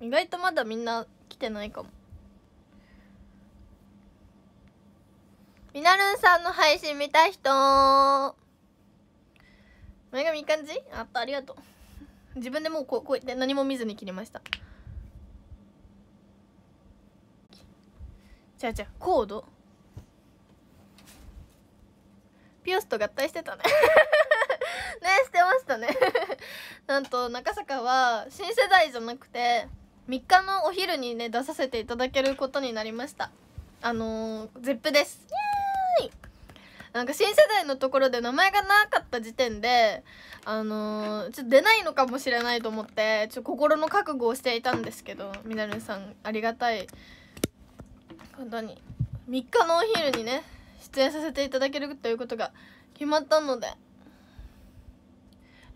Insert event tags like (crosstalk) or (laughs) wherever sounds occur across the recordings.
意外とまだみんな来てないかもみなるんさんの配信見た人前髪いい感じあったありがとう自分でもうこうこうやって何も見ずに切りましたじゃあじゃあコードピオスと合体してたね (laughs) ねしてましたね (laughs) なんと中坂は新世代じゃなくて3日のお昼にね出させていただけることになりましたあのー、ZEP ですイエーイなんか新世代のところで名前がなかった時点であのー、ちょっと出ないのかもしれないと思ってちょ心の覚悟をしていたんですけどみなるさんありがたい本当に3日のお昼にね出演させていただけるということが決まったので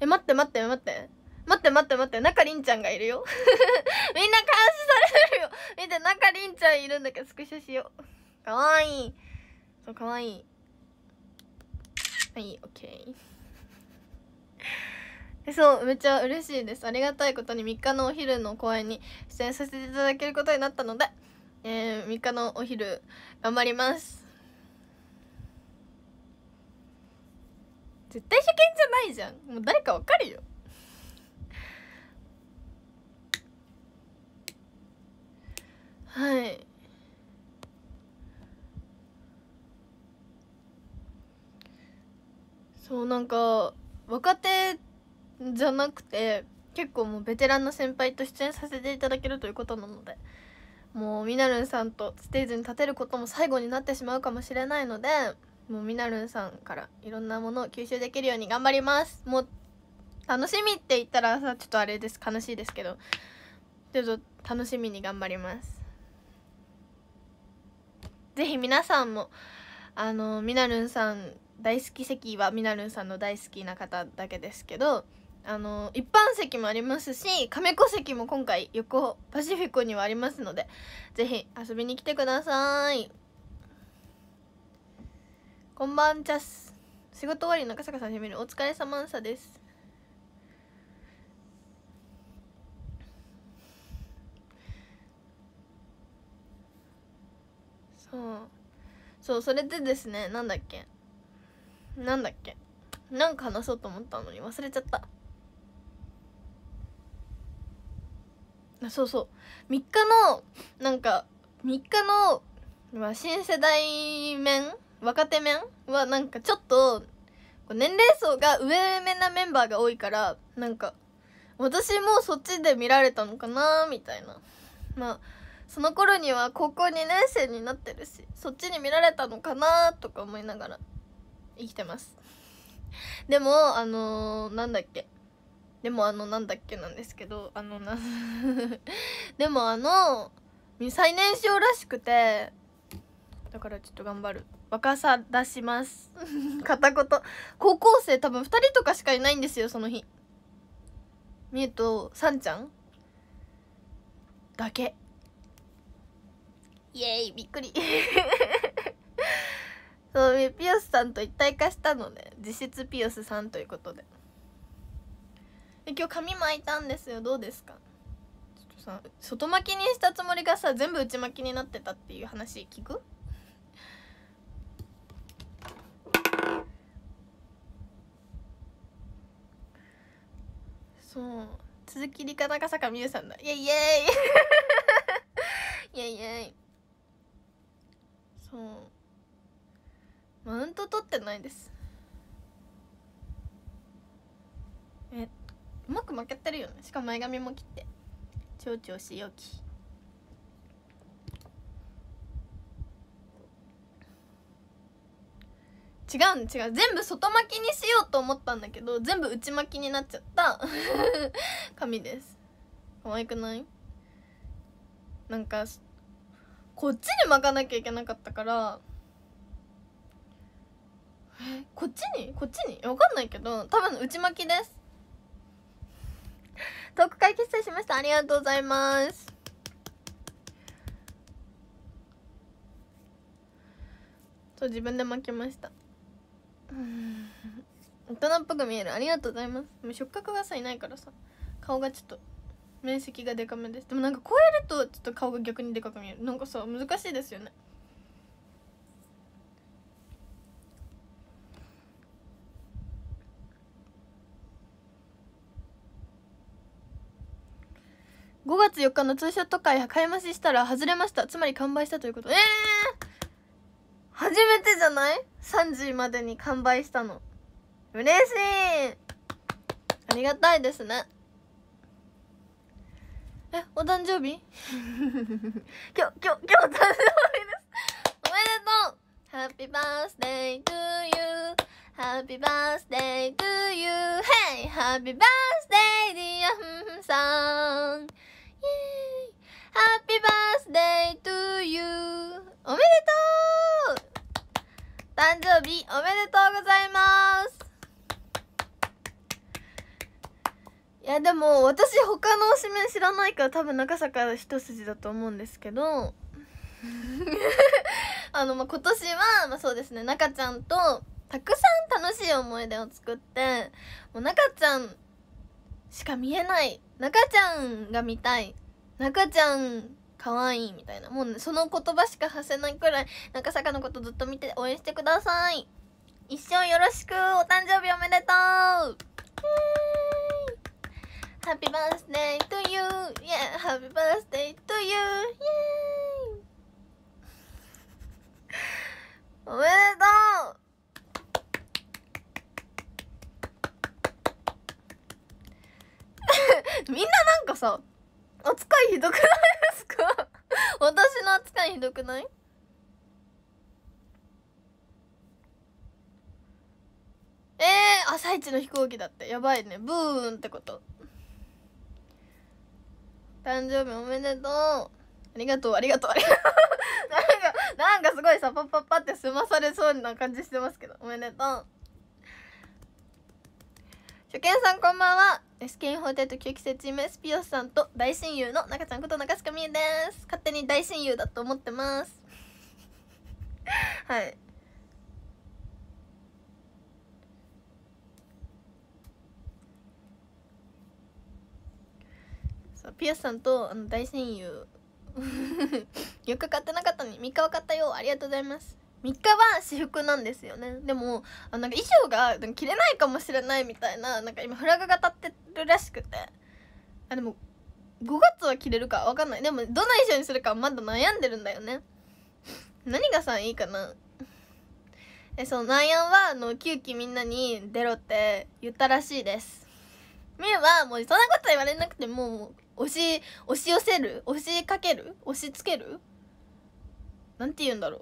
え待って待って待って待って待って待って、中りんちゃんがいるよ。(laughs) みんな監視されるよ。見て、中りんちゃんいるんだけど、スクショしよう。かわいい。そう、かわいい。はい、オッケー。(laughs) そう、めっちゃ嬉しいです。ありがたいことに3日のお昼の公演に出演させていただけることになったので、えー、3日のお昼、頑張ります。絶対初見じゃないじゃん。もう誰かわかるよ。はいそうなんか若手じゃなくて結構もうベテランの先輩と出演させていただけるということなのでもうみなるんさんとステージに立てることも最後になってしまうかもしれないのでもうみなるんさんからいろんなものを吸収できるように頑張りますもう楽しみって言ったらさちょっとあれです悲しいですけどちょっと楽しみに頑張りますぜひ皆さんもあのみなるんさん大好き席はみなるんさんの大好きな方だけですけどあの一般席もありますし亀子席も今回横パシフィコにはありますのでぜひ遊びに来てくださいこんばんちゃす仕事終わりのカサカさんしるお疲れさまんさですそうそうそれでですねなんだっけなんだっけなんか話そうと思ったのに忘れちゃったそうそう3日のなんか3日の、ま新世代面若手面はなんかちょっと年齢層が上めなメンバーが多いからなんか私もそっちで見られたのかなみたいなまあその頃には高校2年生になってるしそっちに見られたのかなとか思いながら生きてます (laughs) でもあのー、なんだっけでもあのなんだっけなんですけどあのな (laughs) でもあの最年少らしくてだからちょっと頑張る若さ出します (laughs) 片言高校生多分2人とかしかいないんですよその日みゆとさんちゃんだけイエーイびっくり (laughs) そうピオスさんと一体化したのね実質ピオスさんということでで今日髪巻いたんですよどうですかちょっとさ外巻きにしたつもりがさ全部内巻きになってたっていう話聞くそう鈴木理科高坂美優さんだイエイイエ (laughs) イイエイイエイそうマウント取ってないですえうまく負けてるよねしかも前髪も切って蝶々しよき違う違う全部外巻きにしようと思ったんだけど全部内巻きになっちゃった髪 (laughs) です可愛くないなんかこっちに巻かなきゃいけなかったからえこっちにこっちにわかんないけど多分内巻きですトーク会決済しましたありがとうございますそう自分で巻きました大人っぽく見えるありがとうございますも触覚がさいないからさ顔がちょっと面積がでかめですでもなんか超えるとちょっと顔が逆にでかく見えるなんかさ難しいですよね5月4日のツーショット会買い増ししたら外れましたつまり完売したということええー、初めてじゃない ?3 時までに完売したの嬉しいありがたいですねえお誕生日今日今日今日誕生日ですおめでとう Happy birthday to you Happy birthday to you Hey Happy birthday dear さん Happy birthday to you おめでとう誕生日おめでとうございますやでも私他の推しメン知らないから多分中坂一筋だと思うんですけど (laughs) あのまあ今年は、まあ、そうですね中ちゃんとたくさん楽しい思い出を作ってもう中ちゃんしか見えない中ちゃんが見たい中ちゃん可愛いみたいなもう、ね、その言葉しか発せないくらい中坂のことずっと見て応援してください一生よろしくお誕生日おめでとうハッピーバースデートユーイェ o ハッピーバースデ a トユーイェーイおめでとう (laughs) みんななんかさ扱いひどくないですか (laughs) 私の扱いひどくないえー、朝一の飛行機だってやばいねブーンってこと誕生日おめでとうありがとうありがとうありがとうなんかなんかすごいさパッパッパって済まされそうな感じしてますけどおめでとう初見さんこんばんは SK48 旧季節チームスピオスさんと大親友の中ちゃんこと中塚みえです勝手に大親友だと思ってます (laughs) はいピアスさんとあの大戦友4日買ってなかったのに3日は買ったよありがとうございます3日は私服なんですよねでもあなんか衣装が着れないかもしれないみたいななんか今フラグが立ってるらしくてあでも5月は着れるか分かんないでもどんな衣装にするかまだ悩んでるんだよね何がさいいかなえそのナイアンはあの急期みんなに出ろって言ったらしいですみゆはもうそんなこと言われなくても押し押し寄せる押しかける押しつけるなんて言うんだろ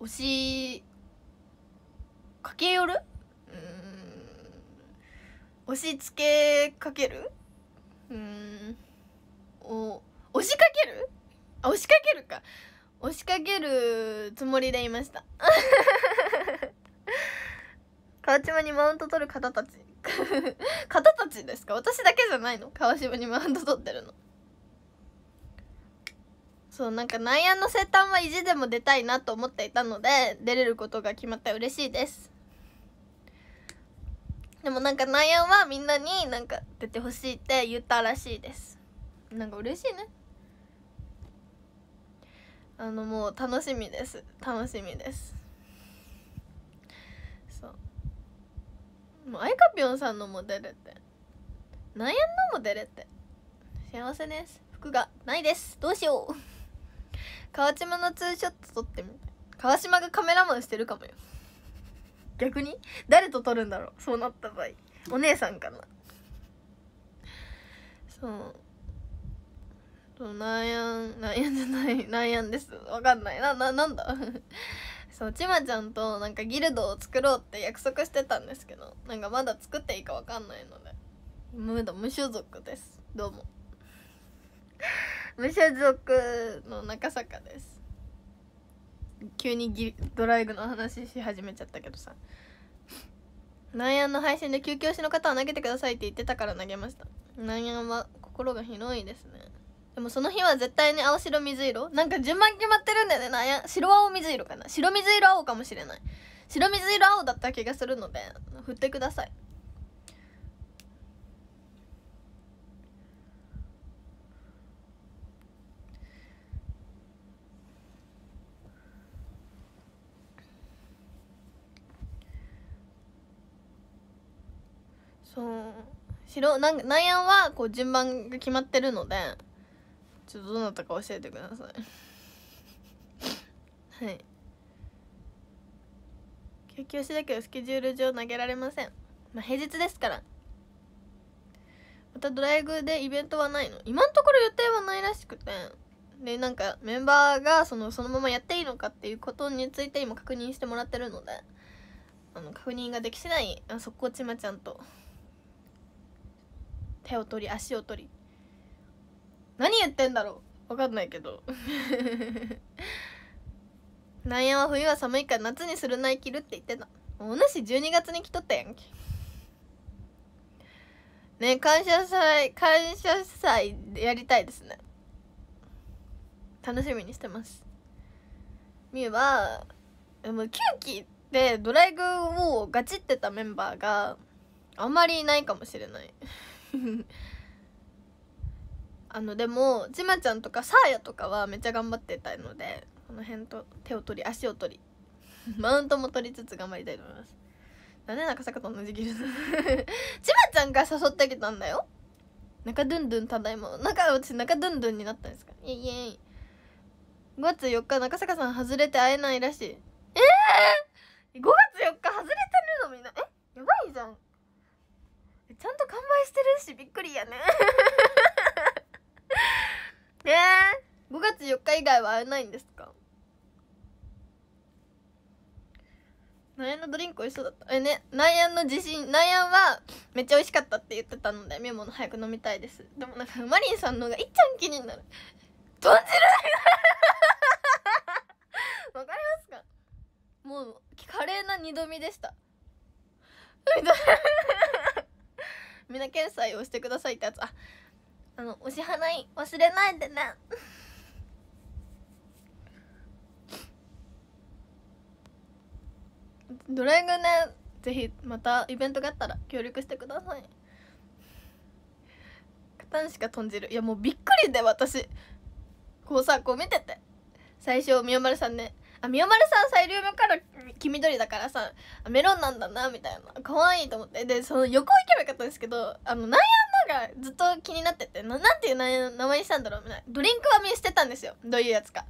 う押し駆け寄るうん押しつけかけるうんお押しかけるあ押しかけるか押しかけるつもりでいました (laughs) 川島にマウント取る方たち (laughs) 方たちですか私だけじゃないの川島にマウント取ってるのそうなんか内野の生誕は意地でも出たいなと思っていたので出れることが決まって嬉しいですでもなんか内野はみんなになんか出てほしいって言ったらしいですなんか嬉しいねあのもう楽しみです楽しみですそうもうあいかぴょんさんのも出れてナヤンのも出れて幸せです服がないですどうしよう川島のツーショット撮ってみ川島がカメラマンしてるかもよ逆に誰と撮るんだろうそうなった場合お姉さんかなそうそう悩ん悩んじゃない悩んですわかんないなななんだ (laughs) そうちまちゃんとなんかギルドを作ろうって約束してたんですけどなんかまだ作っていいかわかんないのでムード無所属ですどうも無所属の中坂です急にギドライブの話し始めちゃったけどさ南安の配信で休急士の方は投げてくださいって言ってたから投げました南安は心が広いですねでもその日は絶対に青白水色なんか順番決まってるんだよね南安白青水色かな白水色青かもしれない白水色青だった気がするので振ってくださいそう白なん内容はこう順番が決まってるのでちょっとどうなったか教えてください (laughs) はい休憩しだけどスケジュール上投げられませんまあ平日ですからまたドライブでイベントはないの今のところ予定はないらしくてでなんかメンバーがそのそのままやっていいのかっていうことについて今確認してもらってるのであの確認ができ次ない速攻ちまちゃんと手を取り足を取り何言ってんだろう分かんないけどなんやは冬は寒いから夏にするない着るって言ってたお主12月に着とったやんけね感謝祭感謝祭でやりたいですね楽しみにしてますみゆはでも9期でドライブをガチってたメンバーがあんまりいないかもしれないあのでもちまちゃんとかさーやとかはめっちゃ頑張ってたのでこの辺と手を取り足を取り (laughs) マウントも取りつつ頑張りたいと思いますなんで中坂と同じギルドちま (laughs) ちゃんが誘ってあげたんだよ中ドゥンドゥンただいま中私中ドゥンドゥンになったんですかイエイエイ5月4日中坂さん外れて会えないらしいええー、5月4日外れしてるしびっくりやね (laughs) ねえ5月4日以外は会えないんですか内縁のドリンク美味しそうだったえね内縁の自信内縁はめっちゃ美味しかったって言ってたのでメモの早く飲みたいですでもなんかマリンさんのがいっちゃん気になる豚汁わかりますかもう華麗な二度見でした二度見みんな決済をしてくださいってやつああのお支払い忘れないでねドライグねぜひまたイベントがあったら協力してくださいンしか飛んじるいやもうびっくりで私こうさこう見てて最初み丸まるさんねあみよまるさんサイリウム黄緑だからさメロンなんだなみたいな可愛いと思ってでその横行けばよかったんですけどあのナイアンのがずっと気になっててななんていう名前にしたんだろうみたいなドリンクは見捨てたんですよどういうやつか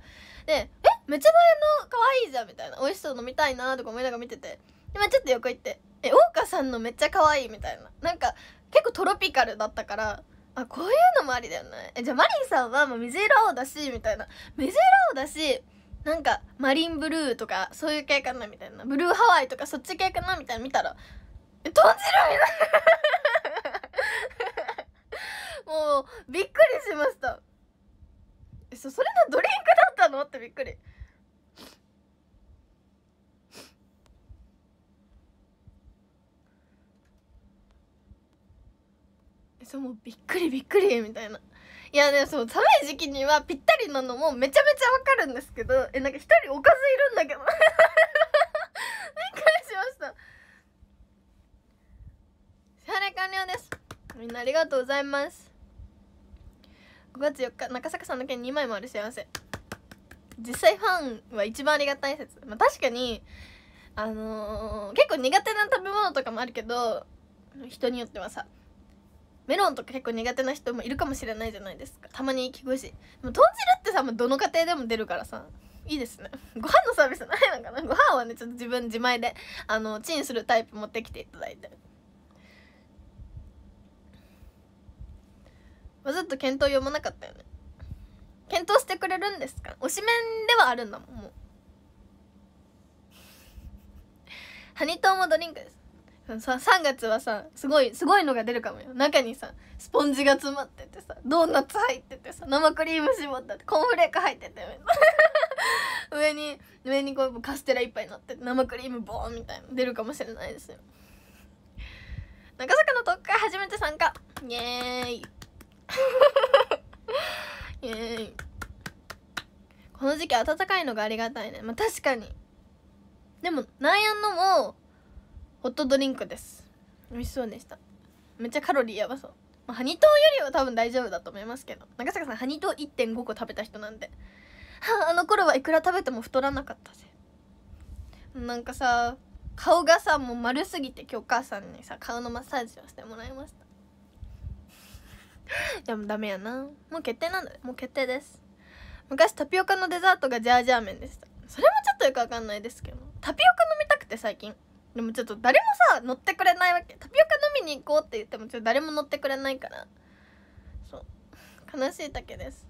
でえめちゃ前の可愛いじゃんみたいな美味しそう飲みたいなとか思いながら見てて今ちょっと横行ってえ大岡さんのめっちゃ可愛いみたいななんか結構トロピカルだったからあこういうのもありだよねえじゃあマリンさんはもう水色青だしみたいな水色青だしなんかマリンブルーとかそういう系かなみたいなブルーハワイとかそっち系かなみたいな見たらえ豚汁みたいなもうびっくりしましたえそそれのドリンクだったのってびっくりえそうもうびっくりびっくりみたいないやね、そう、寒い時期にはぴったりなのもめちゃめちゃわかるんですけどえなんか一人おかずいるんだけどびっくりしました支払い完了ですみんなありがとうございます5月4日中坂さんの件2枚もある幸せ実際ファンは一番ありがたい説、まあ、確かにあのー、結構苦手な食べ物とかもあるけど人によってはさメロンとか結構苦手な人もいるかもしれないじゃないですかたまに聞くしでも豚汁ってさどの家庭でも出るからさいいですね (laughs) ご飯のサービスないのかなご飯はねちょっと自分自前であのチンするタイプ持ってきていただいてわざと検討読まなかったよね検討してくれるんですか推しメンではあるんだもんもう (laughs) ハニトーもドリンクですさ3月はさすごいすごいのが出るかもよ中にさスポンジが詰まっててさドーナツ入っててさ生クリーム絞ったってコーンフレーク入ってて (laughs) 上に上にこうカステラいっぱい乗って生クリームボーンみたいな出るかもしれないですよ中坂の特会初めて参加イエーイ (laughs) イエーイこの時期暖かいのがありがたいねまあ確かにでもナイアンのもホットドリンクです美味しそうでしためっちゃカロリーやばそう、まハニトーよりは多分大丈夫だと思いますけど長坂さんハニトー1.5個食べた人なんであの頃はいくら食べても太らなかったぜなんかさ顔がさもう丸すぎて今日お母さんにさ顔のマッサージをしてもらいましたで (laughs) もダメやなもう決定なんだもう決定です昔タピオカのデザートがジャージャー麺でしたそれもちょっとよくわかんないですけどタピオカ飲みたくて最近でもちょっと誰もさ乗ってくれないわけタピオカ飲みに行こうって言ってもちょっと誰も乗ってくれないからそう悲しいだけです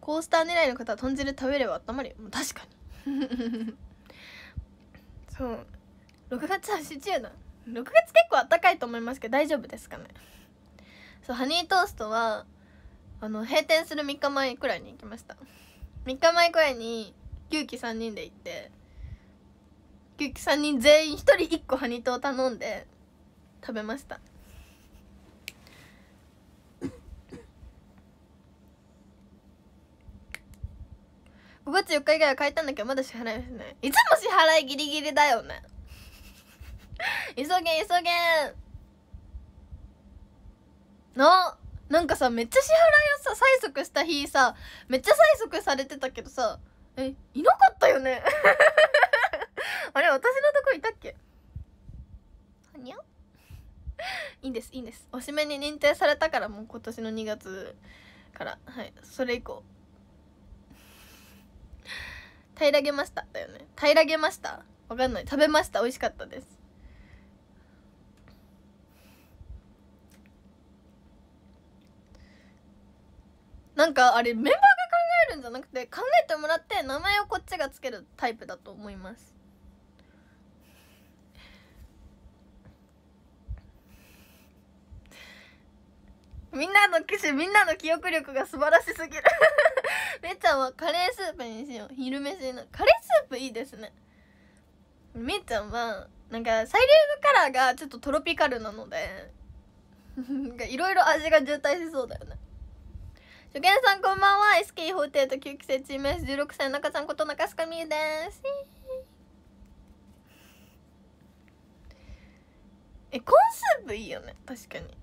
コースター狙いの方は豚汁食べれば温まるよ確かに (laughs) そう6月はシチューだ6月結構暖かいと思いますけど大丈夫ですかねそうハニートーストはあの閉店する3日前くらいに行きました3日前くらいに牛き3人で行って結局3人全員1人1個ハニトを頼んで食べました5月4日以外は買えたんだけどまだ支払いですねいつも支払いギリギリだよね急げ急げのなんかさめっちゃ支払いをさ催促した日さめっちゃ催促されてたけどさえいなかったよね (laughs) あれ私のとこいたっけはにゃいいんですいいんですおしめに認定されたからもう今年の2月からはいそれ以降平らげましただよね平らげましたわかんない食べました美味しかったですなんかあれメンバーが考えるんじゃなくて考えてもらって名前をこっちがつけるタイプだと思いますみんなの記事みんなの記憶力が素晴らしすぎる (laughs) めっちゃんはカレースープにしよう昼飯のカレースープいいですねめっちゃんはなんかサイリウムカラーがちょっとトロピカルなので (laughs) いろいろ味が渋滞しそうだよね初見さんこんばんは SK48 9期生チームス1 6歳中ちゃんこと中須賀美ーですえコーンスープいいよね確かに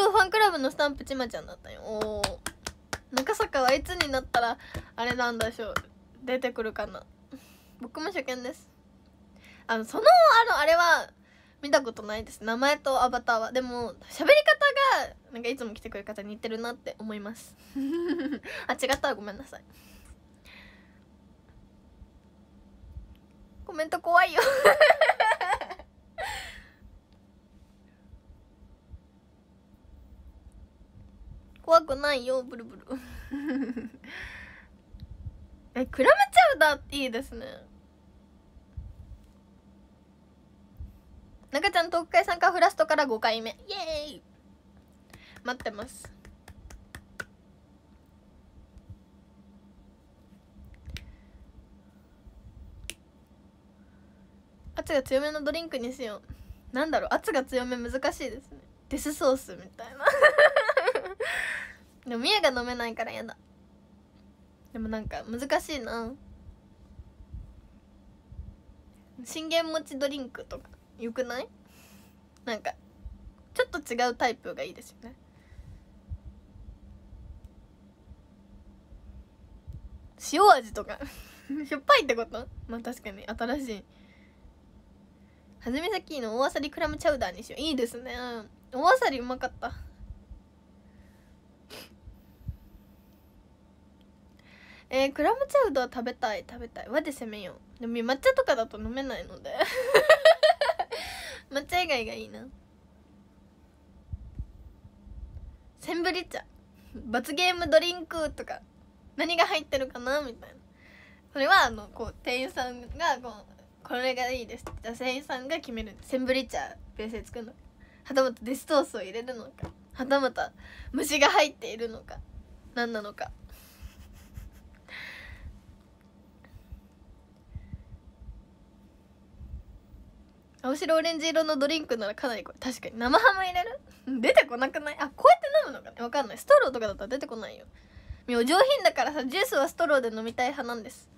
今日ファンクラブのスタンプちまちゃんだったよおお中坂はいつになったらあれなんでしょう出てくるかな僕も初見ですあのそのあのあれは見たことないです名前とアバターはでも喋り方がなんかいつも来てくれる方に似てるなって思います (laughs) あ違ったらごめんなさいコメント怖いよ怖くないよブルブル (laughs) えクラムチャウダーっていいですね中ちゃん特会参加フラストから5回目イエーイ待ってます圧が強めのドリンクにしようなんだろう圧が強め難しいですねデスソースみたいな (laughs) でもみやが飲めないからやだでもなんか難しいな信玄餅ドリンクとかよくないなんかちょっと違うタイプがいいですよね塩味とか (laughs) しょっぱいってことまあ確かに新しいはじめさっきの大あさりクラムチャウダーにしよういいですね大あさりうまかったえー、クラムチャウダー食べたい食べたい和で攻めようでも抹茶とかだと飲めないので (laughs) 抹茶以外がいいなセンブリ茶罰ゲームドリンクとか何が入ってるかなみたいなそれはあのこう店員さんがこうこれがいいですじゃあ店員さんが決めるセンブリ茶ベースで作るのかはたまたデスソースを入れるのかはたまた虫が入っているのか何なのか青白オレンジ色のドリンクならかなりこれ確かに生ハム入れる (laughs) 出てこなくないあこうやって飲むのかねわかんないストローとかだったら出てこないよいや上品だからさジュースはストローで飲みたい派なんです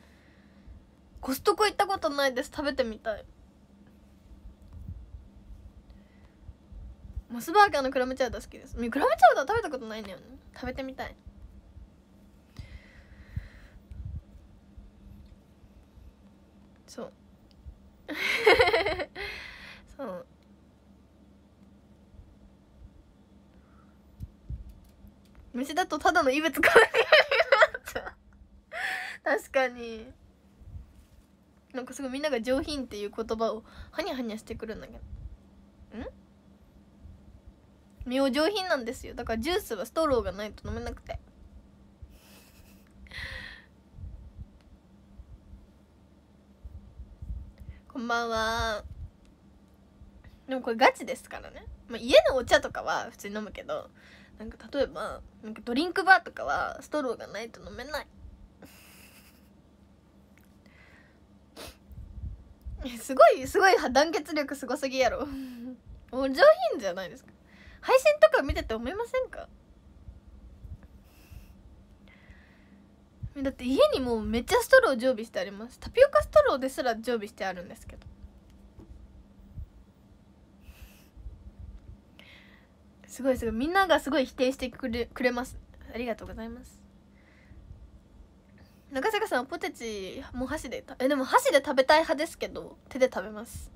コストコ行ったことないです食べてみたいモスバーガーのクラムチャウダー好きですクラムチャウダー食べたことないんだよね食べてみたい (laughs) そう虫だとただの異物感になっちゃう確かになんかすごいみんなが上品っていう言葉をハニャハニャしてくるんだけどん身を上品なんですよだからジュースはストローがないと飲めなくてこんばんはでもこれガチですからね、まあ、家のお茶とかは普通に飲むけどなんか例えばなんかドリンクバーとかはストローがないと飲めないすごいすごい団結力すごすぎやろお上品じゃないですか配信とか見てて思いませんかだって家にもうめっちゃストロー常備してありますタピオカストローですら常備してあるんですけどすごいすごいみんながすごい否定してくれくれますありがとうございます中坂さんポテチもう箸でえでも箸で食べたい派ですけど手で食べます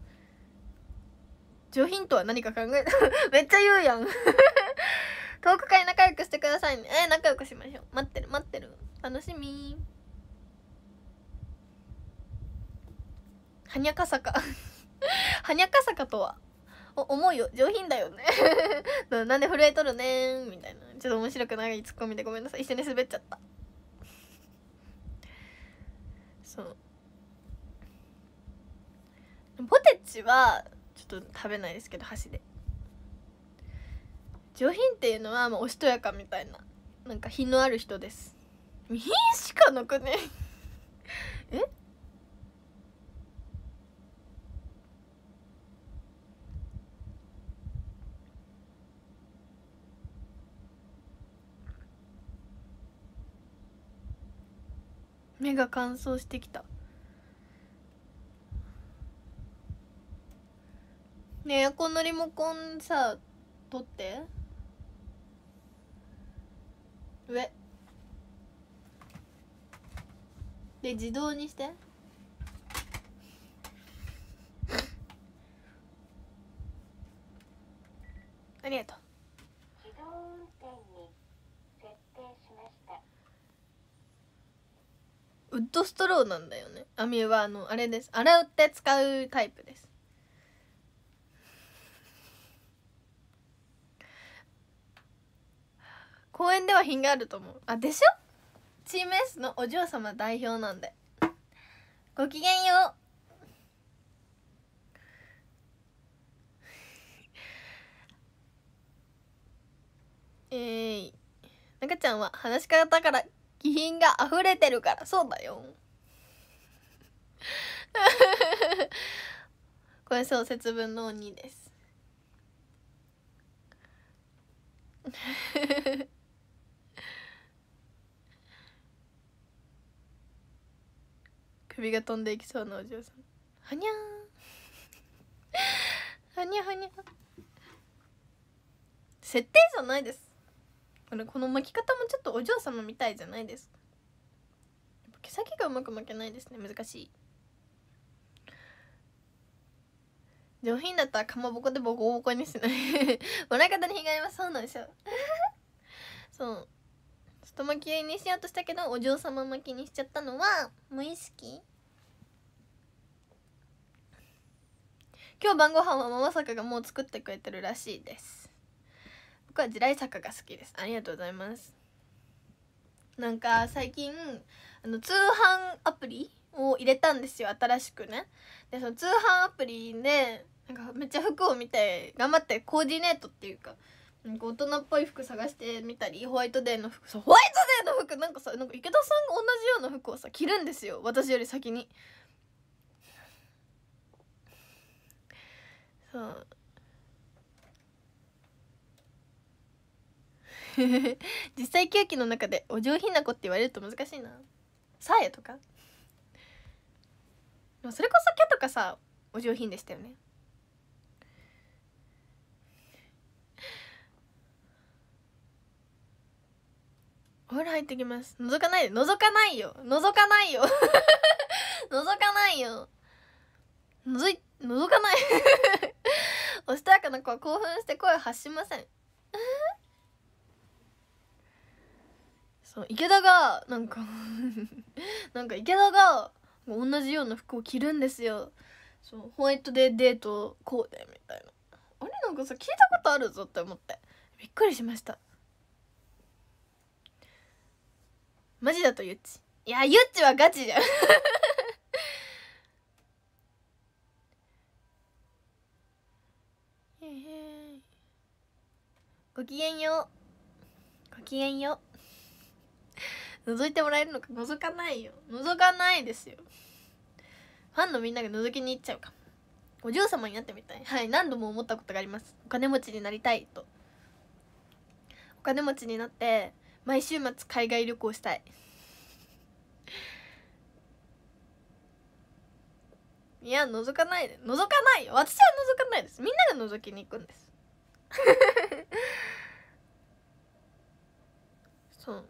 上品とは何か考え (laughs) めっちゃ言うやん (laughs) 遠くから仲良くしてくださいねえー、仲良くしましょう待ってる待ってる楽しみはにゃかさか (laughs) はにゃかさかとはお思うよ上品だよね (laughs) なんで震えとるねみたいなちょっと面白くないツッコミでごめんなさい一緒に滑っちゃったそうポテチはちょっと食べないですけど箸で上品っていうのはもうおしとやかみたいななんか品のある人です品しかなくねえ目が乾燥してきたねえこのリモコンさ取って上で自動にしてありがとう自動運転に設定しましたウッドストローなんだよねアミはあのあれです洗うって使うタイプです公園では品があると思うあでしょー m s のお嬢様代表なんでごきげんよう (laughs) えー、中ちゃんは話し方から気品が溢れてるからそうだよ (laughs) これ小節分の鬼です (laughs) 首が飛んでいきそうなお嬢さんはにゃーはにゃはにゃ設定じゃないですこの巻き方もちょっとお嬢様みたいじゃないです毛先がうまく巻けないですね難しい上品だったらかまぼこでボコボコにしない (laughs) お腹に被害はそうなんですよ (laughs) そう外巻きにしようとしたけどお嬢様巻きにしちゃったのは無意識今日晩ご飯はママ坂がもう作ってくれてるらしいです僕は地雷坂が好きですありがとうございますなんか最近あの通販アプリを入れたんですよ新しくねでその通販アプリでなんかめっちゃ服を見て頑張ってコーディネートっていうかなんか大人っぽい服探してみたりホワイトデーの服さホワイトデーの服なんかさなんか池田さんが同じような服をさ着るんですよ私より先にそう (laughs) 実際ケーキの中でお上品な子って言われると難しいなさえとかそれこそキャとかさお上品でしたよねお風呂入ってきます覗かないで覗かないよ覗かないよ (laughs) 覗かないよ覗い覗かないお (laughs) しとやかな子は興奮して声を発しません (laughs) そう池田がなんかなんか池田が同じような服を着るんですよそうホワイトデーデートこうでみたいなあれなんかさ聞いたことあるぞって思ってびっくりしましたマジだとゆっちいやゆっちはガチじゃん (laughs) ごきげんようごきげんよう覗いてもらえるのか覗かないよ覗かないですよファンのみんなが覗きに行っちゃうかお嬢様になってみたいはい何度も思ったことがありますお金持ちになりたいとお金持ちになって毎週末海外旅行したいいや覗かないで覗かないよ私は覗かないですみんなが覗きに行くんです (laughs) そう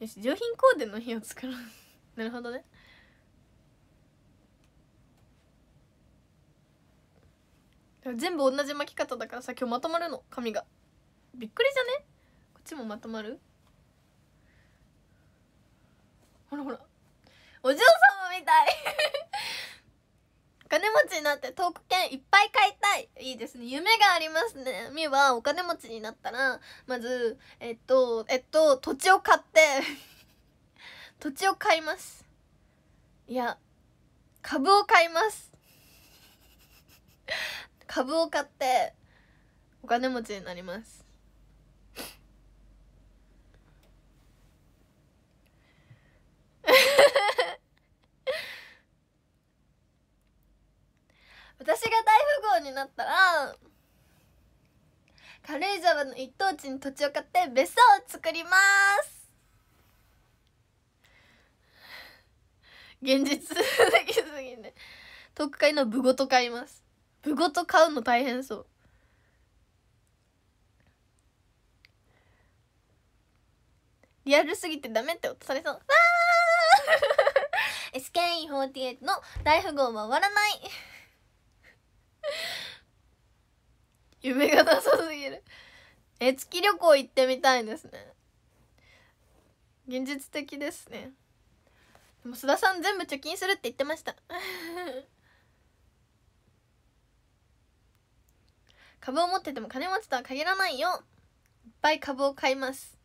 よし上品コーデの日を作ろう (laughs) なるほどね全部同じ巻き方だからさ今日まとまるの髪がびっくりじゃねこっちもまとまるほらほらお嬢様みたい金持ちになってトーク券いっぱい買いたいいいですね夢がありますねみはお金持ちになったらまずえっとえっと土地を買って (laughs) 土地を買いますいや株を買います株を買ってお金持ちになります (laughs) 私が大富豪になったら軽井沢の一等地に土地を買って別荘を作ります現実的すぎて特会の部ごと買います具ごと買うの大変そうリアルすぎてダメって音されそうわー SKE48 の大富豪は終わらない夢がなさすぎるえ月旅行行ってみたいですね現実的ですねでも須田さん全部貯金するって言ってました株を持ってても金持ちとは限らないよいっぱい株を買います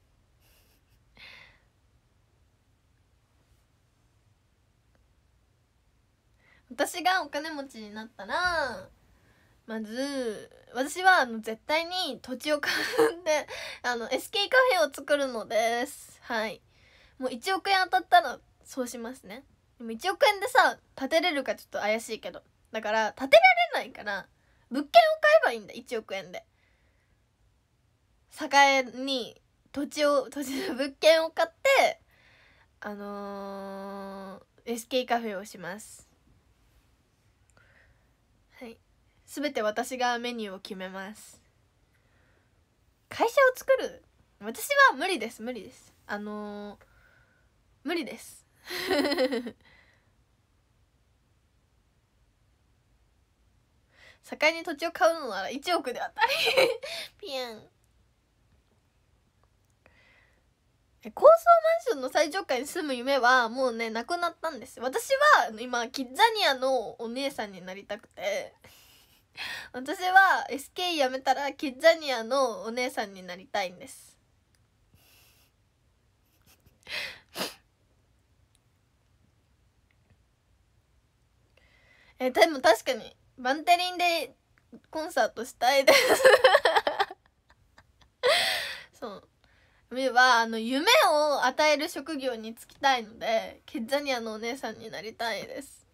私がお金持ちになったらまず私はあの絶対に土地を買うんであの SK カフェを作るのですはいもう1億円当たったらそうしますねでも1億円でさ建てれるかちょっと怪しいけどだから建てられないから物件を買えばいいんだ1億円で栄に土地を土地の (laughs) 物件を買ってあのー、SK カフェをしますはい全て私がメニューを決めます会社を作る私は無理です無理ですあのー、無理です (laughs) 境に土地を買うのなら1億で当たり (laughs) ピュン高層マンションの最上階に住む夢はもうねなくなったんです私は今キッザニアのお姉さんになりたくて (laughs) 私は SK 辞めたらキッザニアのお姉さんになりたいんです (laughs) えでも確かにバンテリンでコンサートしたいです (laughs) そうみはあの夢を与える職業に就きたいのでケッザニアのお姉さんになりたいです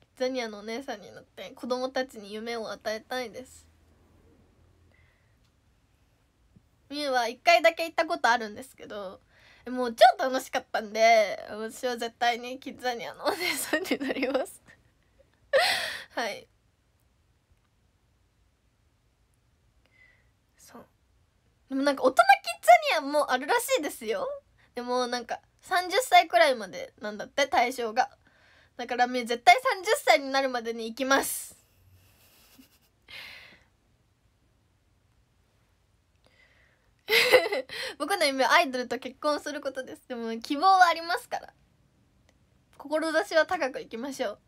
ケッザニアのお姉さんになって子供たちに夢を与えたいですみゆは一回だけ行ったことあるんですけどもう超楽しかったんで私は絶対にキッザニアのお姉さんになります (laughs) はいでもなんか大人キッザニアもあるらしいですよでもなんか30歳くらいまでなんだって対象がだからみ絶対30歳になるまでに行きます (laughs) 僕の夢はアイドルと結婚することですでも希望はありますから志は高くいきましょう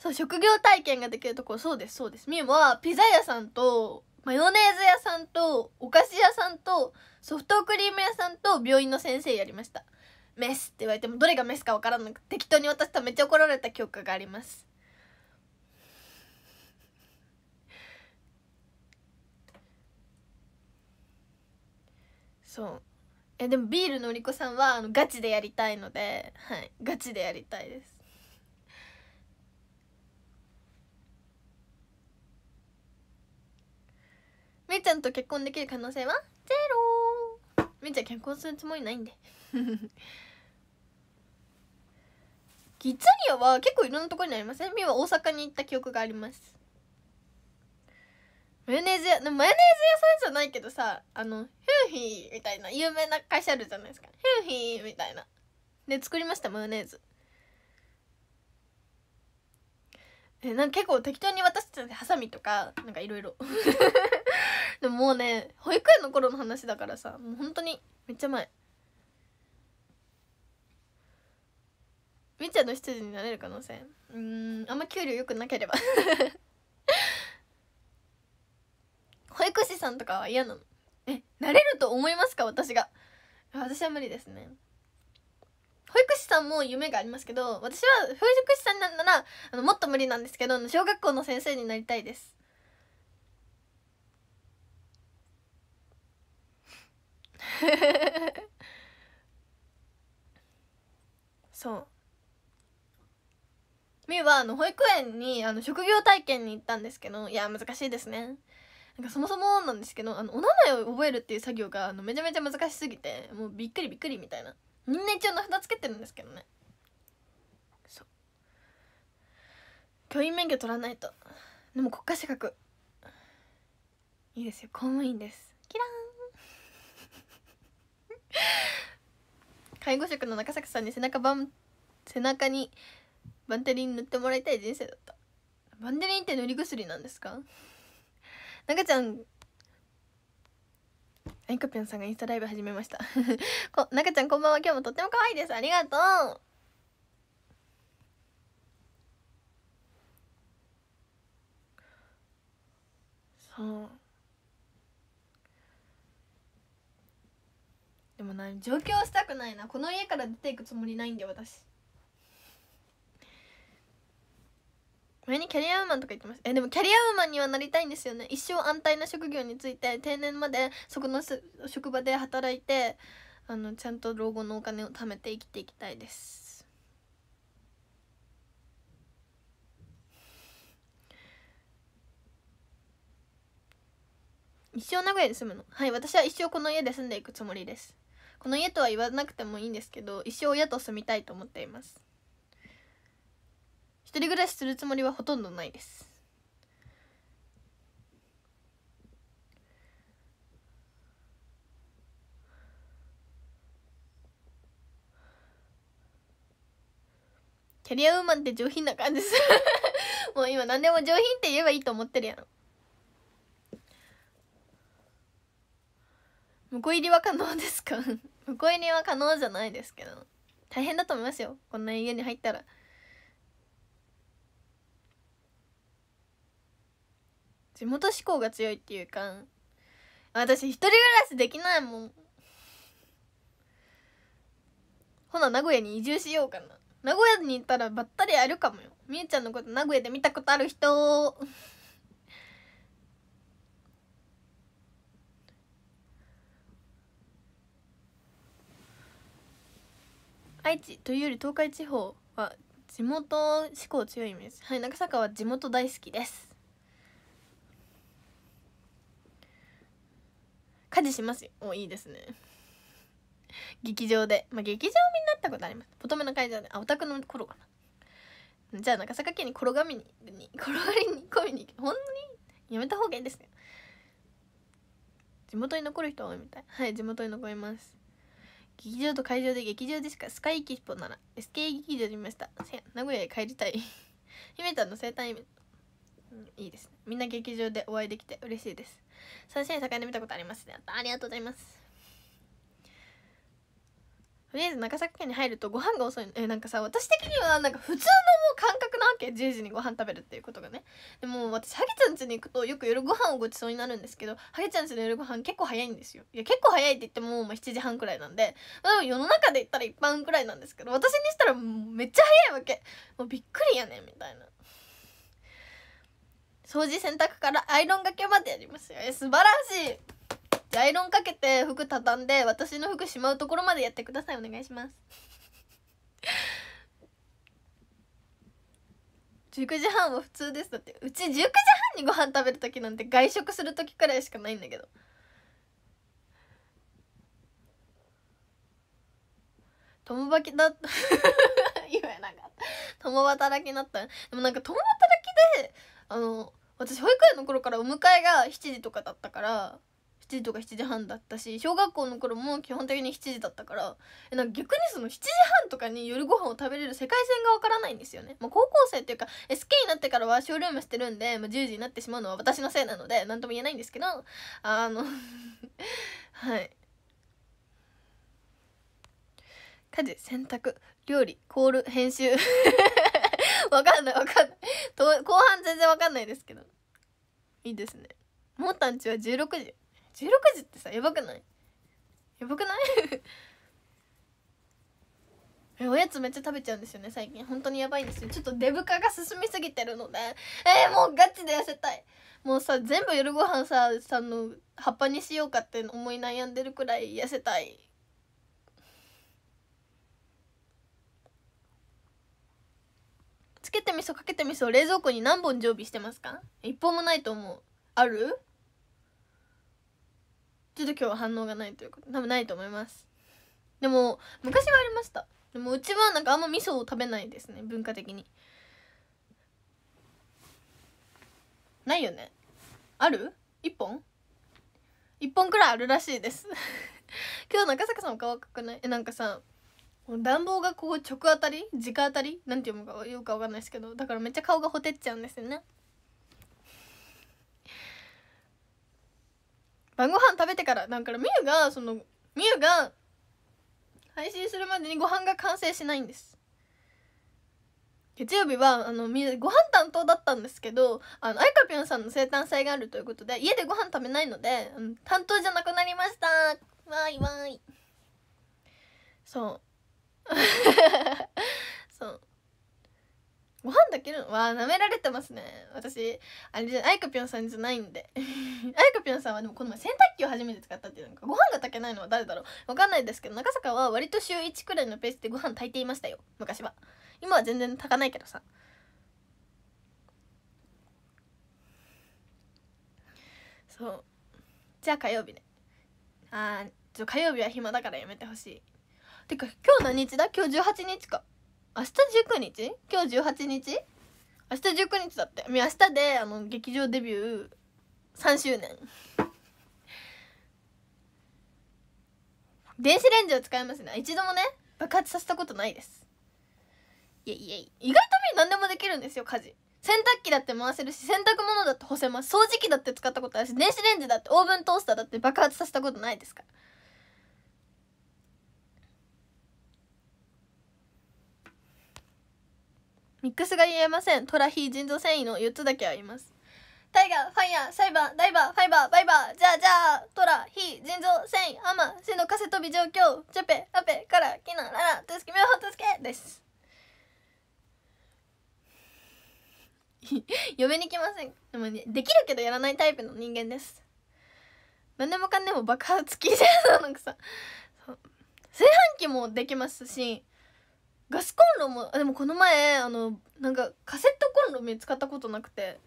そう職業体験ができるとこそうですそうですみはピザ屋さんとマヨネーズ屋さんとお菓子屋さんとソフトクリーム屋さんと病院の先生やりましたメスって言われてもどれがメスかわからなく適当に渡しためっちゃ怒られた記憶がありますそうえでもビールのりこさんはあのガチでやりたいのではいガチでやりたいですちゃんと結婚できる可能性はゼロめーちゃん結婚するつもりないんでキ (laughs) ッニアは結構いろんなところにありません、ね、みは大阪に行った記憶がありますマヨネーズ屋マヨネーズ屋さんじゃないけどさあのヒューヒーみたいな有名な会社あるじゃないですかヒューヒーみたいなで作りましたマヨネーズえなんか結構適当に渡してたんでハサミとかなんかいろいろでももうね保育園の頃の話だからさもう本当にめっちゃ前みっちゃんの執事になれる可能性うんあんま給料良くなければ (laughs) 保育士さんとかは嫌なのえなれると思いますか私が私は無理ですね保育士さんも夢がありますけど私は保育士さんなんならあのもっと無理なんですけど小学校の先生になりたいです (laughs) そうみーはあの保育園にあの職業体験に行ったんですけどいや難しいですねなんかそもそもなんですけどあのお名前を覚えるっていう作業があのめちゃめちゃ難しすぎてもうびっくりびっくりみたいなみんな一応名札つけてるんですけどねそう教員免許取らないとでも国家資格いいですよ公務員ですキラーン (laughs) 介護職の中坂さんに背中バン背中にバンテリン塗ってもらいたい人生だったバンテリンって塗り薬なんですか中ちゃんアイコピョンさんがインスタライブ始めました (laughs) こ中ちゃんこんばんは今日もとっても可愛いですありがとうそうもな上京したくないなこの家から出ていくつもりないんで私前にキャリアウーマンとか言ってましたえでもキャリアウーマンにはなりたいんですよね一生安泰な職業について定年までそこの職場で働いてあのちゃんと老後のお金を貯めて生きていきたいです一生名古屋で住むのはい私は一生この家で住んでいくつもりですこの家とは言わなくてもいいんですけど一生親と住みたいと思っています一人暮らしするつもりはほとんどないですキャリアウーマンって上品な感じする (laughs) もう今何でも上品って言えばいいと思ってるやん向こう入りは可能ですか婿入りは可能じゃないですけど大変だと思いますよこんな家に入ったら地元志向が強いっていうか私一人暮らしできないもんほな名古屋に移住しようかな名古屋に行ったらばったりやるかもよみゆちゃんのこと名古屋で見たことある人愛知というより東海地方は地元志向強いイメージはい長坂は地元大好きです家事しますよおいいですね劇場でまあ劇場見になったことあります乙女の会場であお宅の頃かなじゃあ中坂家に転がみにに (laughs) 転がりに込みにほんとにやめた方がいいですね地元に残る人多いみたいはい地元に残ります劇場と会場で劇場でしかスカイキッポなら SK 劇場で見ました名古屋へ帰りたい (laughs) 姫ちゃんの生誕イベント、うん、いいですねみんな劇場でお会いできて嬉しいです三線坂で見たことありますねありがとうございますとりあえず長崎県に入るとご飯が遅いえなんかさ私的にはなんか普通のもう感覚なわけ10時にご飯食べるっていうことがねでも私ハゲちゃん家に行くとよく夜ご飯をごちそうになるんですけどハゲちゃん家の夜ご飯結構早いんですよいや結構早いって言っても、もう7時半くらいなんで、世の中で言ったら一般くらいなんですけど私にしたらめっちゃ早いわけもうびっくりやねみたいな掃除洗濯からアイロンがけまでやりますよえ素晴らしいじゃアイロンかけて服畳んで私の服しまうところまでやってくださいお願いします19 (laughs) 時半は普通ですだってうち19時半にご飯食べる時なんて外食する時くらいしかないんだけど共働きだ (laughs) った言えなかった共働きになったでもなんか共働きであの私保育園の頃からお迎えが7時とかだったから時とか7時半だったし小学校の頃も基本的に7時だったからなんか逆にその7時半とかに夜ご飯を食べれる世界線がわからないんですよね、まあ、高校生っていうか SK になってからはショールームしてるんで、まあ、10時になってしまうのは私のせいなので何とも言えないんですけどあの (laughs) はい家事洗濯料理コール編集 (laughs) わかんないわかんない後半全然わかんないですけどいいですねもーたんちは16時16時ってさやばくないやばくない (laughs) おやつめっちゃ食べちゃうんですよね最近本当にやばいんですよちょっとデブ化が進みすぎてるのでえー、もうガチで痩せたいもうさ全部夜ご飯ささの葉っぱにしようかって思い悩んでるくらい痩せたいつけてみそかけてみそ冷蔵庫に何本常備してますか一本もないと思うあるちょっと今日は反応がないということ多分ないと思いますでも昔はありましたでもうちはなんかあんま味噌を食べないですね文化的にないよねある1本 ?1 本くらいあるらしいです (laughs) 今日中坂さんも顔赤くないえなんかさ暖房がここ直当たり直当たりなんて読むかよくわかんないですけどだからめっちゃ顔がほてっちゃうんですよね晩ご飯食べてからだからみゆがそのみゆが配信するまでにご飯が完成しないんです月曜日はあのみご飯担当だったんですけどあのあいかぴょんさんの生誕祭があるということで家でご飯食べないので、うん、担当じゃなくなりましたわいわいそう (laughs) そうご飯だけのわあ舐められてますね私あれじゃあいかぴょんさんじゃないんで (laughs) あいかぴょんさんはでもこの前洗濯機を初めて使ったっていうのかご飯が炊けないのは誰だろうわかんないですけど中坂は割と週1くらいのペースでご飯炊いていましたよ昔は今は全然炊かないけどさそうじゃあ火曜日ねあーちょ火曜日は暇だからやめてほしいてか今日何日だ今日18日か明日19日今日18日明日19日だって明日であの劇場デビュー3周年電子レンジを使いますね一度もね爆発させたことないですいやいや意外とみ何でもできるんですよ家事洗濯機だって回せるし洗濯物だって干せます掃除機だって使ったことあるし電子レンジだってオーブントースターだって爆発させたことないですからミックスが言えませんトラヒ腎臓繊維の4つだけありますタイガーファイヤーサイバーダイバーファイバーバイバーじゃあじゃあトラヒ腎臓繊維アマシのカセトビ状況チェペアペカラキナララトゥスケミョホトゥスケです (laughs) 嫁に来ませんでも、ね、できるけどやらないタイプの人間です何でもかんでも爆発きじゃなのくさ炊飯器もできますしガスコンロもあでもこの前あのなんかカセットコンロ見つかったことなくて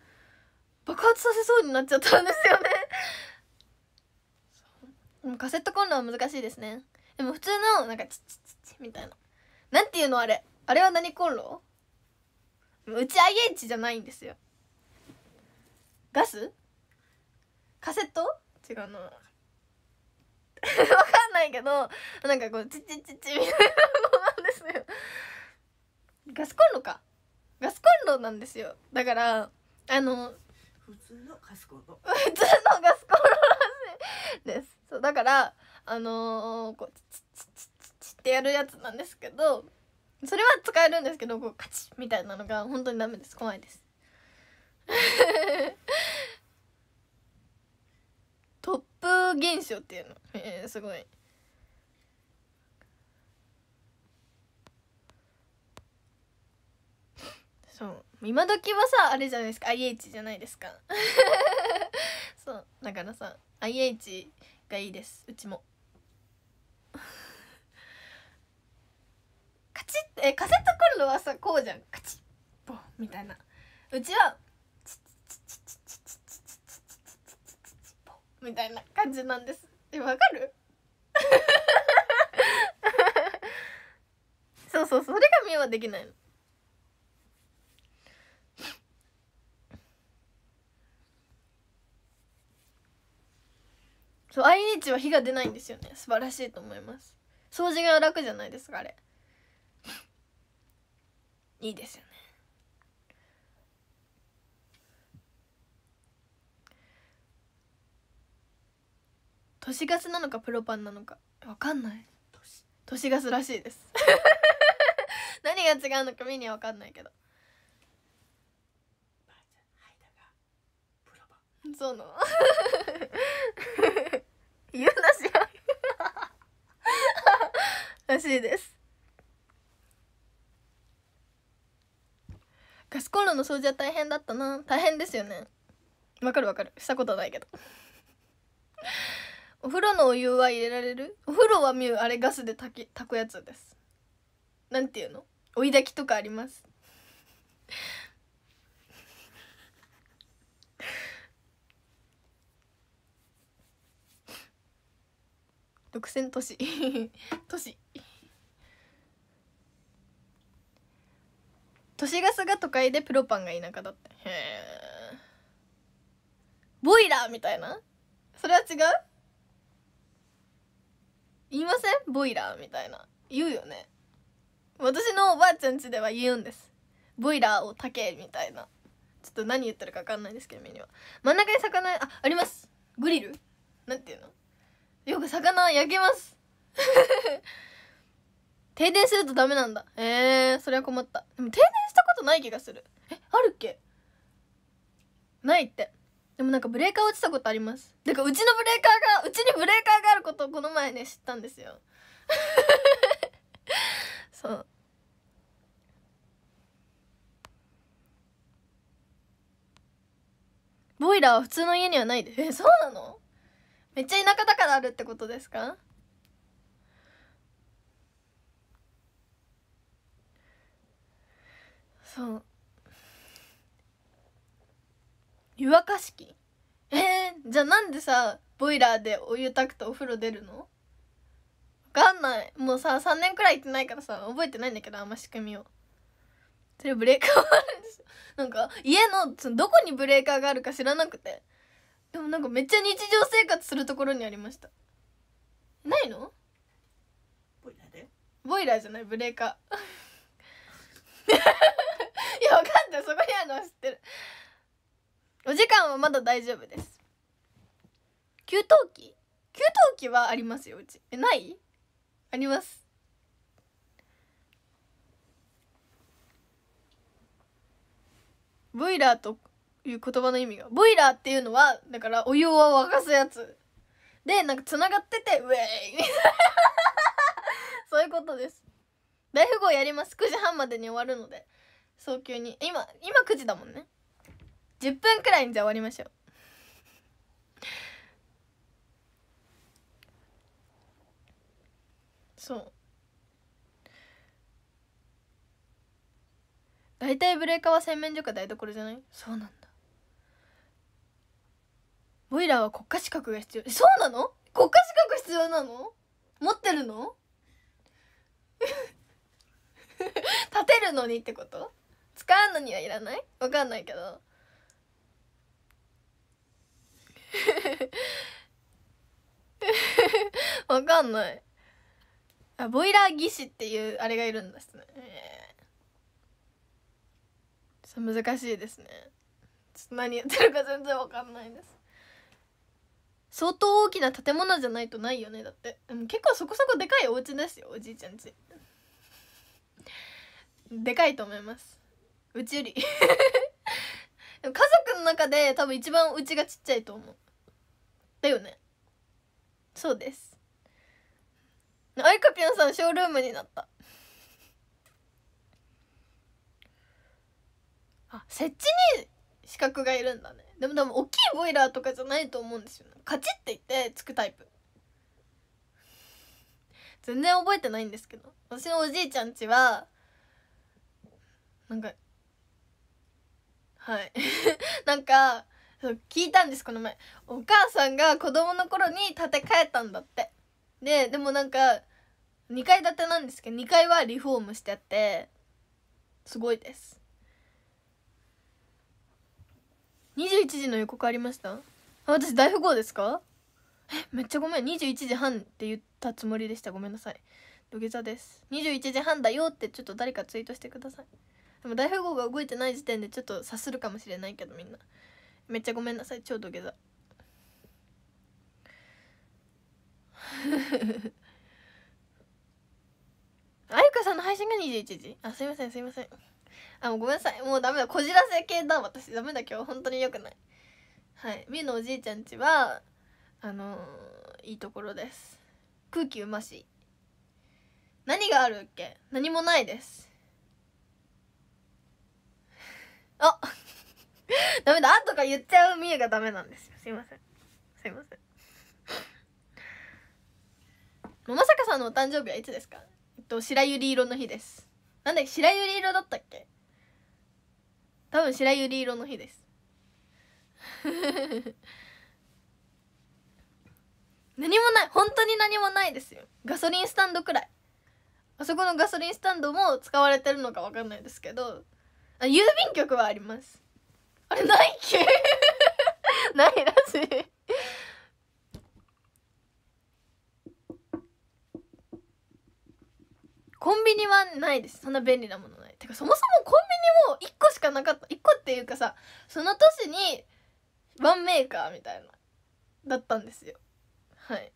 爆発させそうになっちゃったんですよね (laughs) でもカセットコンロは難しいですねでも普通のなんかチッチッチッみたいななんていうのあれあれは何コンロうち IH じゃないんですよガスカセット違うなわかんないけどなんかこうチッチッチチみたいなのなんですよガスコンロかガスコンロなんですよだからあの普通のガスコンロ普通のガスコンロなんですそうだからあのー、こうチッチッチチってやるやつなんですけどそれは使えるんですけどこうカチッみたいなのが本当にダメです怖いですプ現象っていうの、えー、すごい。そう今時はさあれじゃないですか IH じゃないですか (laughs) そうだからさ IH がいいですうちも (laughs) カチッえカセットコンロはさこうじゃんカチッボみたいなうちはみたいな感じなんですえわかる (laughs) そうそうそれがみはできないのそう IH は火が出ないんですよね素晴らしいと思います掃除が楽じゃないですかあれいいですよね都市ガスなのかプロパンなのかわかんない都市ガスらしいです (laughs) 何が違うのか見にはわかんないけどそうなの (laughs) 言うなしよらしいですガスコンロの掃除は大変だったな大変ですよねわかるわかるしたことないけどお風呂のお湯は入れられるお風呂はみあれガスで炊き炊くやつですなんていうの追い炊きとかあります独占都市 (laughs) 都市都市ガスが都会でプロパンが田舎だってへえボイラーみたいなそれは違う言いませんボイラーみたいな言うよね私のおばあちゃん家では言うんですボイラーを炊けみたいなちょっと何言ってるか分かんないですけどメニューは真ん中に魚あありますグリルなんていうのよく魚焼けます (laughs) 停電するとダメなんだえー、それは困ったでも停電したことない気がするえあるっけないってでもなんかブレーカー落ちたことありますだからうちのブレーカーがうちにブレーカーがあることをこの前ね知ったんですよ (laughs) そうボイラーは普通の家にはないでえそうなのめっちゃ田舎だからあるってことですかそう湯沸かし器えー、じゃあなんでさボイラーでお湯炊くとお風呂出るのわかんないもうさ3年くらい行ってないからさ覚えてないんだけどあんま仕組みをそれブレーカーもあるんですよなんか家のそのどこにブレーカーがあるか知らなくてでもなんかめっちゃ日常生活するところにありましたないのボイラーでボイラーじゃないブレーカー (laughs) いや分かんないそこにあるのは知ってるお時間はまだ大丈夫です給湯器給湯器はありますようちえないありますボイラーという言葉の意味がボイラーっていうのはだからお湯を沸かすやつでなんかつながっててウェイ (laughs) そういうことです大富豪やります9時半までに終わるので早急に今今9時だもんね10分くらいにじゃ終わりましょうそう大体ブレーカーは洗面所か台所じゃないそうなんだボイラーは国家資格が必要そうなの国家資格必要なの持ってるの (laughs) 立てるのにってこと使うのにはいらないわかんないけど (laughs) わかんないあボイラー技師っていうあれがいるんですね、えー、難しいですねちょっと何やってるか全然わかんないです相当大きな建物じゃないとないよねだってでも結構そこそこでかいお家ですよおじいちゃんちでかいと思いますうちより (laughs) 家族の中で多分一番うちがちっちゃいと思うだよねそうですあいかぴょんさんショールームになったあ設置に資格がいるんだねでもでも大きいボイラーとかじゃないと思うんですよねカチッていってつくタイプ全然覚えてないんですけど私のおじいちゃんちはなんかはい (laughs) なんかそう聞いたんですこの前お母さんが子供の頃に建て替えたんだってででもなんか2階建てなんですけど2階はリフォームしてあってすごいです21時の予告ありましたあ私大富豪ですかえめっちゃごめん21時半って言ったつもりでしたごめんなさい土下座です21時半だよってちょっと誰かツイートしてくださいでも大富豪が動いてない時点でちょっと察するかもしれないけどみんなめっちゃごめんなさい超土下座あゆかさんの配信が21時あすいませんすいませんあもうごめんなさいもうダメだこじらせ系だ私ダメだ今日本当によくないはいみゆのおじいちゃんちはあのー、いいところです空気うまし何があるっけ何もないですあっ (laughs) ダメだ、あとか言っちゃうみゆがダメなんですよ。すいません。すいません。野さかさんのお誕生日はいつですかえっと、白百合色の日です。なんだっけ、白百合色だったっけ多分白百合色の日です。(laughs) 何もない本当に何もないですよガソリンスタンドくらいあそこのガソリンスタンドも使われてるのかわかんないですけどあ郵便局はありますあれないっけないらしいコンビニはないですそんな便利なものないてかそもそもコンビニも1個しかなかった1個っていうかさその年にワンメーカーみたいなだったんですよはい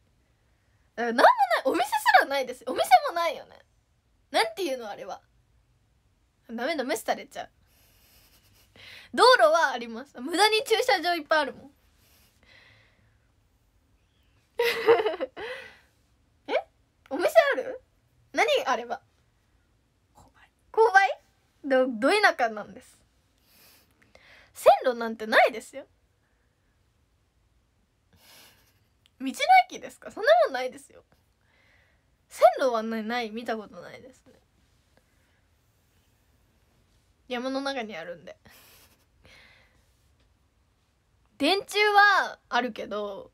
だから何もないお店すらないですお店もないよねなんていうのあれはダメダメされちゃう道路はあります無駄に駐車場いっぱいあるもん (laughs) えお店ある何あれば購買どど田舎なんです線路なんてないですよ道の駅ですかそんなもんないですよ線路はないない見たことないですね山の中にあるんで電柱はあるけど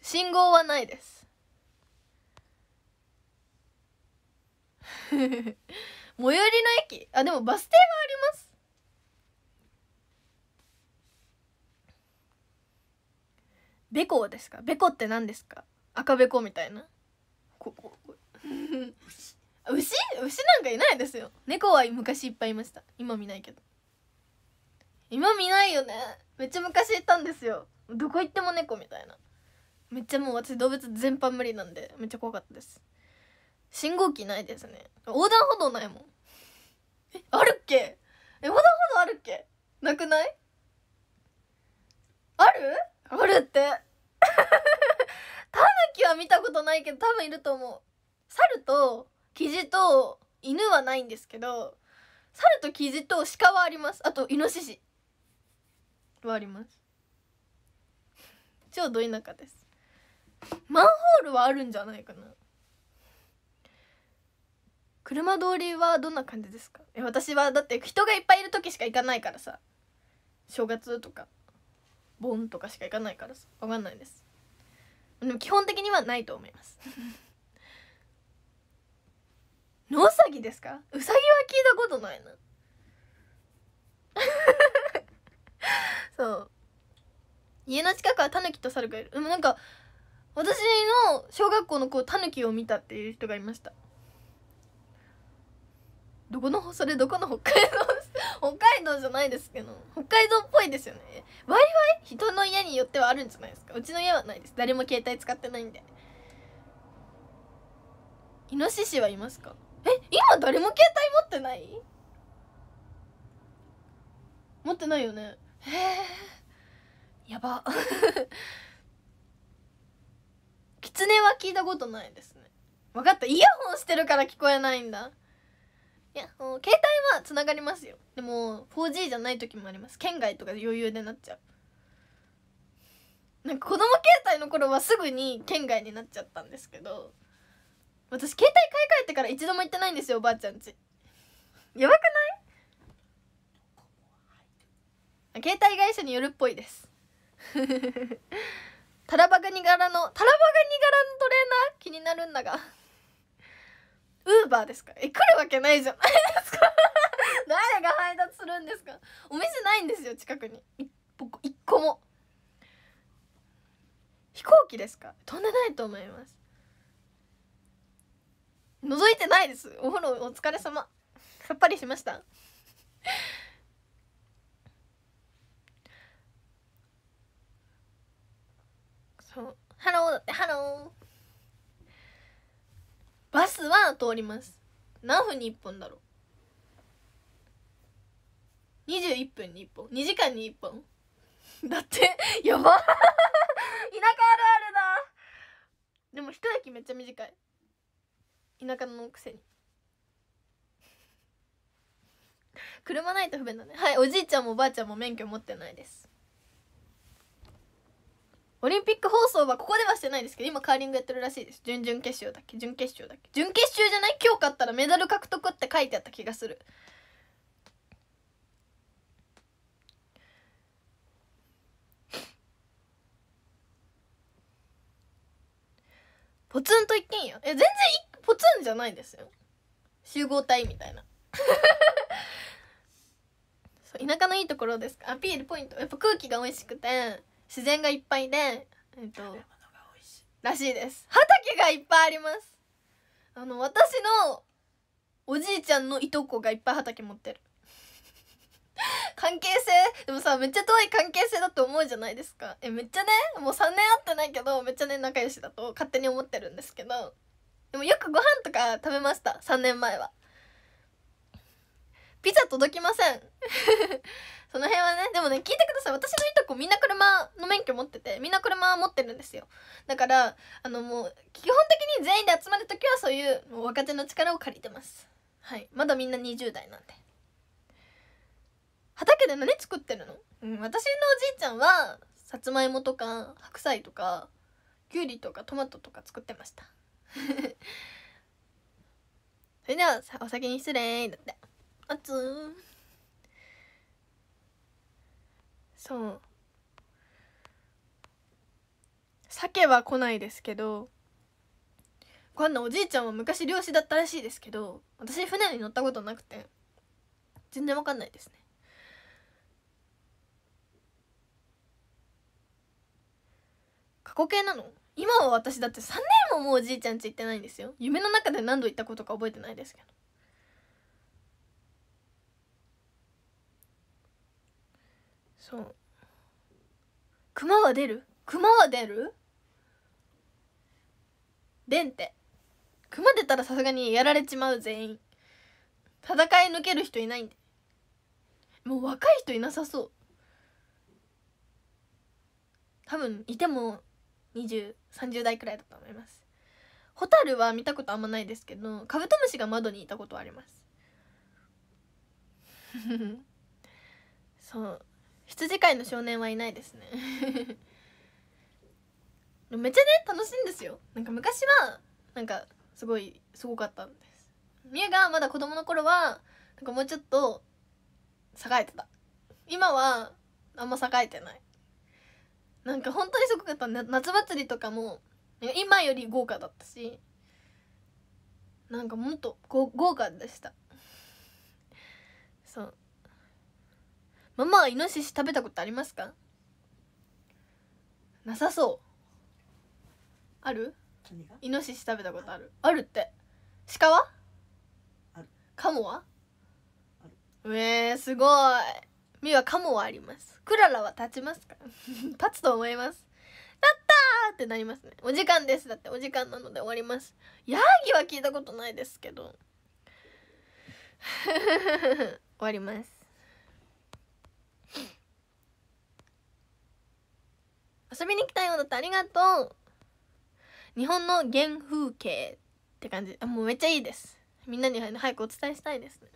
信号はないです (laughs) 最寄りの駅あでもバス停はありますべこですかべこって何ですか赤べこみたいなここ (laughs) 牛牛なんかいないですよ猫は昔いっぱいいました今見ないけど今見ないよねめっちゃ昔いたんですよどこ行っても猫みたいなめっちゃもう私動物全般無理なんでめっちゃ怖かったです信号機ないですね横断歩道ないもんえあるっけえ横断歩道あるっけなくないあるあるって (laughs) タヌキは見たことないけど多分いると思う猿とキジと犬はないんですけど猿とキジと鹿はありますあとイノシシはあります超ど田舎ですマンホールはあるんじゃないかな車通りはどんな感じですかえ私はだって人がいっぱいいる時しか行かないからさ正月とか盆とかしか行かないからさ分かんないですでも基本的にはないと思います (laughs) 野うさぎですかうさぎは聞いたことないなそう家の近くはタヌキと猿がいるでもなんか私の小学校の子タヌキを見たっていう人がいましたどこのそれどこの北海道北海道じゃないですけど北海道っぽいですよねワイワイ人の家によってはあるんじゃないですかうちの家はないです誰も携帯使ってないんでイノシシはいますかえ今誰も携帯持ってない持ってないよねえー、やばキツネは聞いたことないですね分かったイヤホンしてるから聞こえないんだいや携帯はつながりますよでも 4G じゃない時もあります県外とか余裕でなっちゃうなんか子供携帯の頃はすぐに県外になっちゃったんですけど私携帯買い替えてから一度も行ってないんですよおばあちゃんちやばくない携帯会社によるっぽいです (laughs) タラバガニ柄のタラバガニ柄のトレーナー気になるんだがウーバーですかえ来るわけないじゃないですか誰が配達するんですかお店ないんですよ近くに一個も飛行機ですか飛んでないと思います覗いてないですお風呂お疲れ様さっぱりしましたハローだってハローバスは通ります何分に1本だろう21分に1本2時間に1本 (laughs) だってやば (laughs) 田舎あるあるだでも一駅めっちゃ短い田舎のくせに車ないと不便だねはいおじいちゃんもおばあちゃんも免許持ってないですオリンピック放送はここではしてないですけど今カーリングやってるらしいです準々決勝だっけ準決勝だっけ準決勝じゃない今日勝ったらメダル獲得って書いてあった気がするポツンと一軒家え全然ポツンじゃないですよ集合体みたいな (laughs) そう田舎のいいところですかアピールポイントやっぱ空気が美味しくて自然がいっぱいで、えっと、らしいです畑がいっぱいありますあの私のおじいちゃんのいとこがいっぱい畑持ってる (laughs) 関係性でもさめっちゃ遠い関係性だと思うじゃないですかえめっちゃねもう3年会ってないけどめっちゃね仲良しだと勝手に思ってるんですけどでもよくご飯とか食べました3年前はピザ届きません (laughs) その辺はねでもね聞いてください私のいとこみんな車の免許持っててみんな車持ってるんですよだからあのもう基本的に全員で集まる時はそういうもう若手の力を借りてますはいまだみんな20代なんで畑で何作ってるの、うん、私のおじいちゃんはさつまいもとか白菜とかきゅうりとかトマトとか作ってました (laughs) それではお先に失礼だって熱そう鮭は来ないですけどこんなおじいちゃんは昔漁師だったらしいですけど私船に乗ったことなくて全然わかんないですね過去形なの今は私だって3年ももうおじいちゃんち行ってないんですよ夢の中で何度行ったことか覚えてないですけどそう熊は出る熊は出る出んて熊出たらさすがにやられちまう全員戦い抜ける人いないんでもう若い人いなさそう多分いても2030代くらいだと思いますホタルは見たことあんまないですけどカブトムシが窓にいたことはあります (laughs) そう羊飼いの少年はいないですね (laughs) めっちゃね楽しいんですよなんか昔はなんかすごいすごかったんですみゆがまだ子供の頃はなんかもうちょっと栄えてた今はあんま栄えてないなんか本当にすごかった夏祭りとかも今より豪華だったしなんかもっと豪華でしたそうママはイノシシ食べたことありますかなさそうあるイノシシ食べたことあるあるって鹿はカモはえー、すごいみはカモはありますクララは立ちますか (laughs) 立つと思いますだったってなりますねお時間ですだってお時間なので終わりますヤギは聞いたことないですけど (laughs) 終わります遊びに来たよだってありがとう日本の原風景って感じあもうめっちゃいいですみんなに早くお伝えしたいですね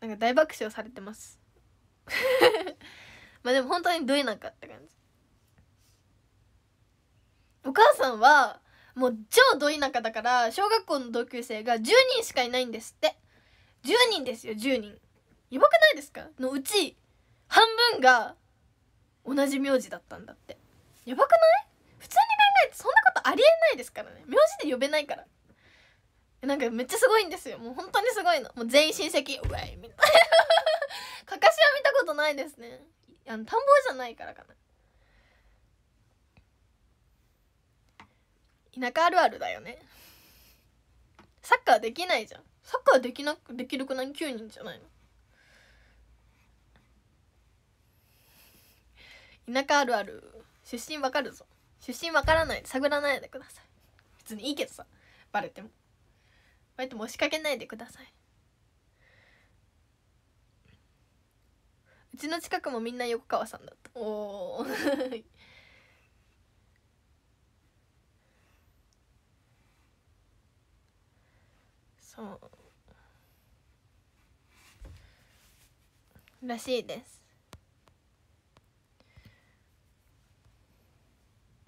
なんか大爆笑されてます (laughs) まあでも本当にどいなかった感じお母さんはもう超どいなかだから小学校の同級生が10人しかいないんですって10人ですよ10人やばくないですかのうち半分が同じ名字だったんだってやばくない普通に考えてそんなことありえないですからね名字で呼べないからなんかめっちゃすごいんですよもう本当にすごいのもう全員親戚うわいみたいな (laughs) かかしは見たことないですねあの田んぼじゃないからかな田舎あるあるだよねサッカーできないじゃんサッカーできなくできるくない9人じゃないの田舎あるある出身わかるぞ出身わからない探らないでください別にいいけどさバレてもバレても押しかけないでくださいうちの近くもみんな横川さんだったおお (laughs) そうらしいです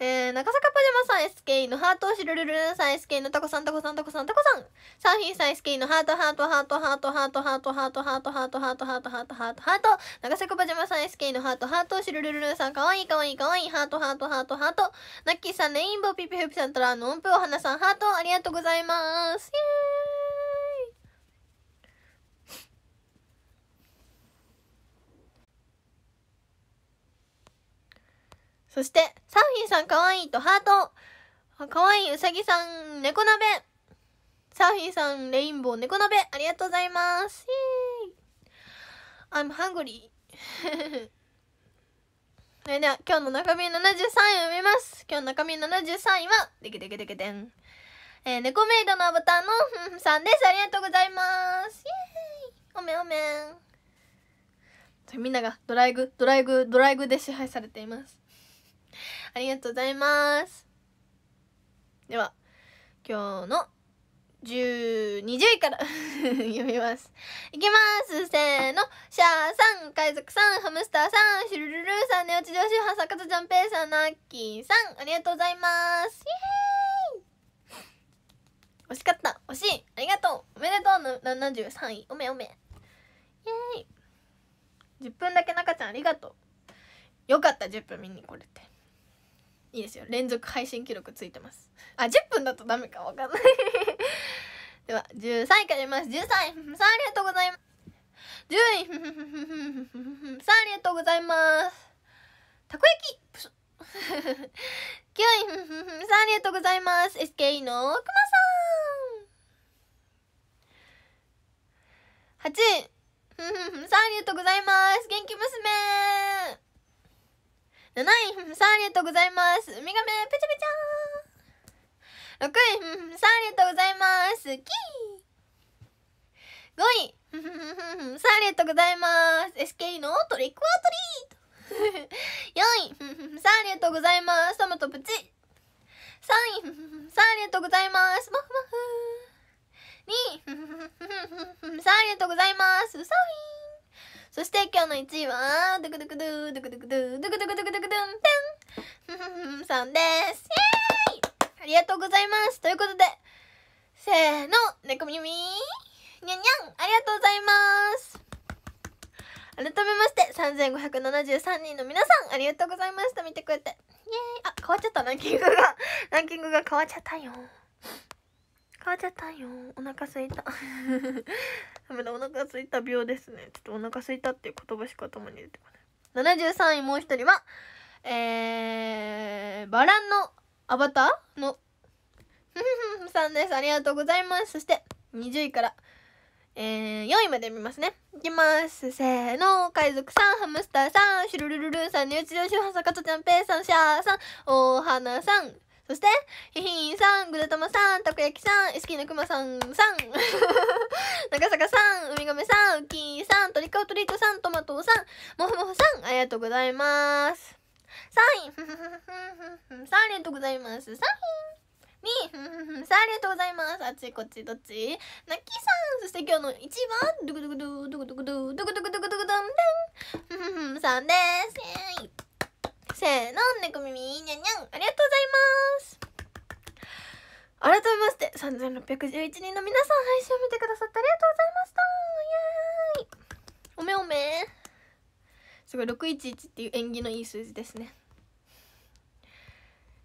えー、中坂パジャマさん SK のハートをしるるるんさん SK のタコさんタコさんタコさんタコさんサーフィンさん SK のハートハートハートハートハートハートハートハートハートハートハートハートハートハート長坂パジャマさん SK のハートハートをしるるるるさんかわいいかわいいかわいいハートハートハートハートナッキーさんレインボーピピフピさんたらの音符お花さんハートありがとうございますイエーイそして、サーフィンさんかわいいとハート。かわいいうさぎさん、猫鍋。サーフィンさん、レインボー、猫鍋。ありがとうございます。I'm hungry. それでは、今日の中身73位をみます。今日の中身73位は、でけでけでけでん。えー、猫メイドのアバターのふんさんです。ありがとうございます。イェーイおめおめみんながドライグ、ドライグ、ドライグで支配されています。ありがとうございますでは今日の12位から (laughs) 読みます。いきますせーのシャーさん、海賊さん、ハムスターさん、シルルルーさん、寝落ち上司はサかとちゃんペいさん、ナッキーさん、ありがとうございます。惜しかった、惜しい、ありがとう、おめでとうの73位、おめおめ。イエーイ !10 分だけ中ちゃんありがとう。よかった、10分見に来れて。いいですよ連続配信記録ついてますあ10分だとダメかわかんない (laughs) では13位からいます13位さあありがとうございます10位 (laughs) さあありがとうございますたこ焼き9 (laughs) 位さあありがとうございます SKE のくまさん8位さあありがとうございます元気娘7位、さんありがとうございます。ウミガメ、ぺちゃぺちゃーん。6位、さんありがとうございます。キー !5 位、さんありがとうございます。SK のトリックアトリート !4 位、さんありがとうございます。トマトプチ !3 位、さんありがとうございます。マフマフ !2 位、さんありがとうございます。サウィいそして今日の1位はドゥクドゥクドゥドゥクドゥクドゥドゥクドゥクドゥクドゥクドゥンンさんですイエーイありがとうございますということでせーの猫耳にゃんにゃんありがとうございます改めまして3573人の皆さんありがとうございました見てくれてイェーイあ変わっちゃったランキングがランキングが変わっちゃったよちゃったよお腹すいたダメだお腹すいた病ですねちょっとお腹すいたっていう言葉しか頭に出てこない73位もう一人はえー、バランのアバターのさんですありがとうございますそして20位からえー、4位まで見ますね。いきます。せーの。海賊さん、ハムスターさん、シュルルルルンさん、ニューチロシュハサカトちゃん、ペイさん、シャーさん、お花さん、そして、ひひんさん、ぐだたまさん、たこ焼きさん、意きのくまさんさん、中 (laughs) 坂さん、ウミガメさん、ウキーさん、トリカオトリートさん、トマトさん、もふもふさん、ありがとうございます。3位ふふふふさんありがとうございます。サふふふ、さあありがとうございます。あっちこっちどっちなきさん、そして今日の1番、ドゥクドゥクドゥ、ドゥクドゥクドゥ、ドゥクドゥクドゥクドゥドゥン、ふふふ、さんです。イェーイ。せーの、猫耳にゃにゃん、ありがとうございます。改めまして、3611人の皆さん、配信を見てくださってありがとうございました。イェーイおめおめ。すごい、611っていう縁起のいい数字ですね。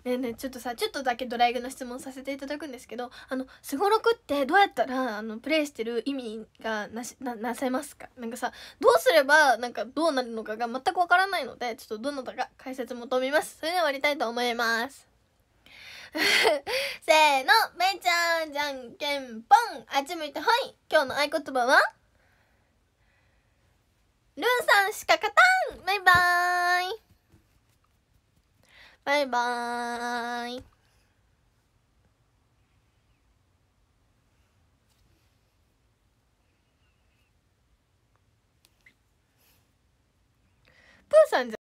ねえねえちょっとさちょっとだけドライグの質問させていただくんですけどあのすごろくってどうやったらあのプレイしてる意味がなしななせますかなんかさどうすればなんかどうなるのかが全くわからないのでちょっとどなたか解説求めますそれでは終わりたいと思います (laughs) せーのめいちゃんじゃんけんぽんあっち向いてほい今日の合言葉はルンさんしか勝たんバイバーイバイバーイ。プーさんじゃ